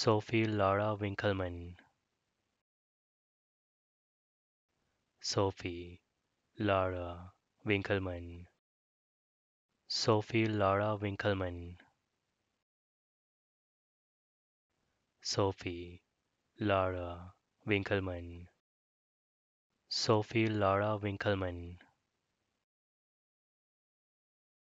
Sophie Laura Winkelmann Sophie Laura Winkelmann Sophie Laura Winkelmann Sophie Laura Winkelmann Sophie Laura Winkelmann